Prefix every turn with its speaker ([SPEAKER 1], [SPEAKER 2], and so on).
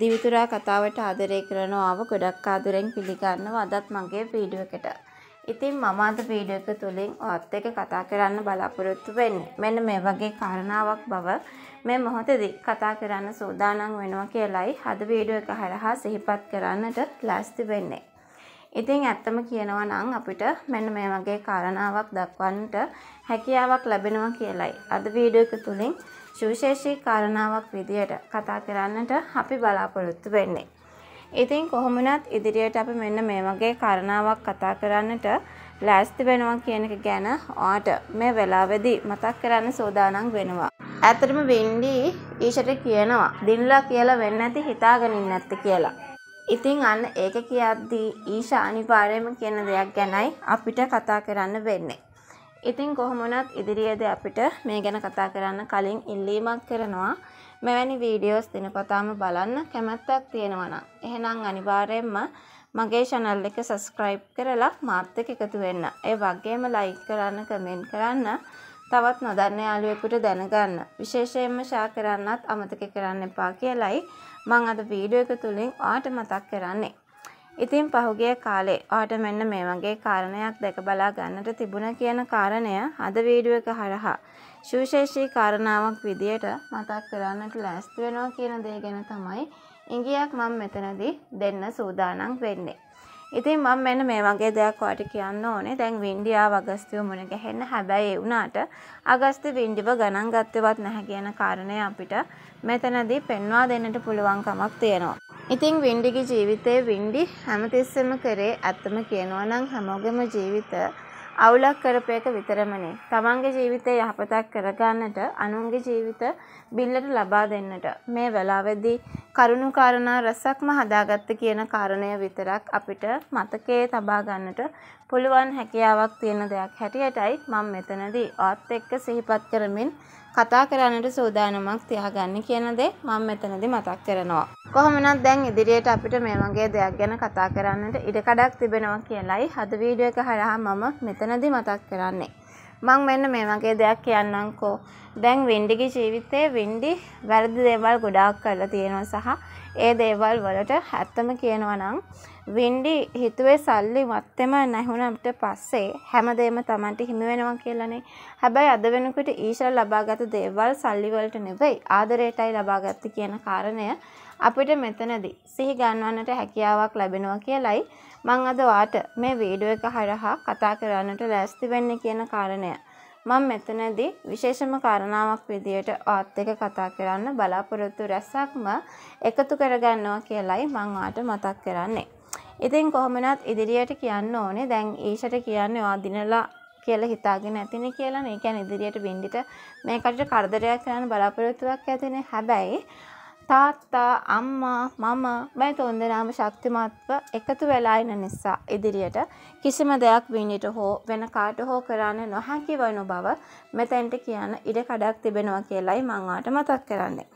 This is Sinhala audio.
[SPEAKER 1] දිවිතුරා කතාවට ආදරය කරනවාව ගොඩක් ආදරෙන් පිළිගන්නව අදත් මගේ වීඩියෝ එකට. ඉතින් මම අද වීඩියෝ එක තුලින් ඔයත් එක්ක කතා කරන්න බලාපොරොත්තු වෙන්නේ. මෙන්න මේ වගේ කාරණාවක් බව මේ මොහොතේදී කතා කරන්න සූදානම් වෙනවා කියලයි අද වීඩියෝ එක හරහා සිහිපත් කරන්නට ලෑස්ති වෙන්නේ. ඉතින් ඇත්තම කියනවා නම් අපිට මෙන්න මේ වගේ කාරණාවක් දක්වන්නට හැකියාවක් ලැබෙනවා කියලයි. අද වීඩියෝ එක තුලින් සුවිශේෂී කාරණාවක් විදියට කතා කරන්නට අපි බලාපොරොත්තු වෙන්නේ. ඉතින් කොහොමනත් ඉදිරියට අපි මෙන්න මේ වගේ කාරණාවක් කතා කරන්නට ලෑස්ති වෙනවා කියන එක ගැන ඔයාට මේ වෙලාවේදී මතක් කරන්න සෝදානම් වෙනවා. ඇත්තටම වෙන්ඩි ඊෂට කියනවා දිනලා කියලා වෙන්න ඇති හිතාගෙන ඉන්න ඇත්ත කියලා. ඉතින් අන්න ඒක කියද්දී ඊෂා අනිවාර්යයෙන්ම කියන දෙයක් ගැනයි අපිට කතා කරන්න වෙන්නේ. ඉතින් කොහොමනත් ඉදිරියේද අපිට මේ ගැන කතා කරන්න කලින් ඉල්ලීමක් කරනවා මෙවැනි වීඩියෝස් දිනපතාම බලන්න කැමැත්තක් තියෙනවනම් එහෙනම් අනිවාර්යයෙන්ම මගේ channel එක subscribe කරලා මාත් එක්ක එකතු වෙන්න. ඒ වගේම like කරන්න, comment කරන්න, තවත් නොදන්න යාළුවෙකුට දැනගන්න. විශේෂයෙන්ම share කරන්නත් අමතක කරන්න එපා කියලයි මම අද වීඩියෝ එක තුලින් ඔයාලට මතක් කරන්නේ. ඉතින් පහුගිය කාලේ ඔයාට මෙන්න මේ වගේ කාරණයක් දැක බලා ගන්නට තිබුණා කියන කාරණය අද වීඩියෝ එක හරහා සුවිශේෂී කාරණාවක් විදියට මතක් කරන්නට ලෑස්ති වෙනවා කියන දේ ගැන තමයි ඉඟියක් මම මෙතනදී දෙන්න සූදානම් වෙන්නේ. ඉතින් මම මෙන්න මේ වගේ දෙයක් ඔයාට කියන්න ඕනේ. දැන් වින්ඩියාව අගස්තිව මුණ ගැහෙන්න හැබැයි ඒ වුණාට අගස්ති වින්ඩිව ගණන් ගත්තේවත් නැහැ කියන කාරණය අපිට මෙතනදී පෙන්වා දෙන්නට පුළුවන් කමක් තියෙනවා. ඉතින් වින්ඩිගේ ජීවිතය වින්ඩි හැමතිස්සෙම කරේ ඇත්තම කියනවා නම් හැමෝගෙම ජීවිත අවුලක් කරපයක විතරමනේ. තමන්ගේ ජීවිතය යහපතක් කරගන්නට අනුන්ගේ ජීවිත බිල්ලට ලබා දෙන්නට මේ වෙලාවේදී කරුණු කාරණා රසක්ම හදාගත්ත කියන කාරණය විතරක් අපිට මතකයේ තබා ගන්නට පුළුවන් හැකියාවක් තියෙන දෙයක් හැටියටයි මම මෙතනදී ඔත් එක්ක සිහිපත් කරමින් කතා කරන්නට සූදානමක් තියාගන්න කියන දේ මම මෙතනදී මතක් කරනවා. කොහොම නත් දැන් ඉදිරියට අපිට මේ වගේ දෙයක් ගැන කතා කරන්නට ඉඩකඩක් තිබෙනවා කියලයි හද වීඩියෝ එක හරහා මම මෙතනදී මතක් කරන්නේ. මං මෙන්න මේ වගේ දෙයක් කියන්නම්කෝ. දැන් වෙන්ඩිගේ ජීවිතේ වෙන්ඩි වැරදි දේවල් ගොඩාක් කරලා තියෙනවා සහ ඒ දේවල් වලට හැත්තම කියනවනම් වින්ඩි හිතුවේ සල්ලි වත්තෙම නැහුණට පස්සේ හැමදේම තමන්ට හිමිවෙනවා කියලනේ හැබැයි අද වෙනකට ඊශර ලබාගත දේවල් සල්ලිවලට නෙවෙයි ආදරයටයි ලබාගත්ත කියන කාරණය අපිට මෙතනදි සිහි ගන්වන්නට හැකියාවක් ලැබෙනවා කියලයි මං අද වාට මේ වීඩුව එක හරහා කතා කරන්නට ලැස්ති වෙන්න කියන කාරණය මම මෙතනදී විශේෂම කාරණාවක් විදියට ආත් එක කතා කරන්න බලාපොරොත්තු රැසක්ම එකතු කරගන්නවා කියලයි මං ආට මතක් කරන්නේ. ඉතින් කොහොමනත් ඉදිරියට කියන්න ඕනේ දැන් ඊෂට කියන්නේ ඔයා දිනලා කියලා හිතාගෙන ඇතිනේ කියලා නේ කියන්නේ ඉදිරියට වෙන්ඩිට මේකට කරදරයක් කරන්න බලාපොරොත්තුවක් ඇතිනේ හැබැයි තාත්තා අම්මා මම මේ තුන්දෙනාම ශක්තිමත්ව එකතු වෙලා ඉන නිසා ඉදිරියට කිසිම දෙයක් විනිට හෝ වෙන කාට හෝ කරන්න නොහැකි වනු බව මෙතැන්ට කියන්න ඉඩ කඩක් තිබෙනවා කියලයි මංවාට මතක් කරන්නේ.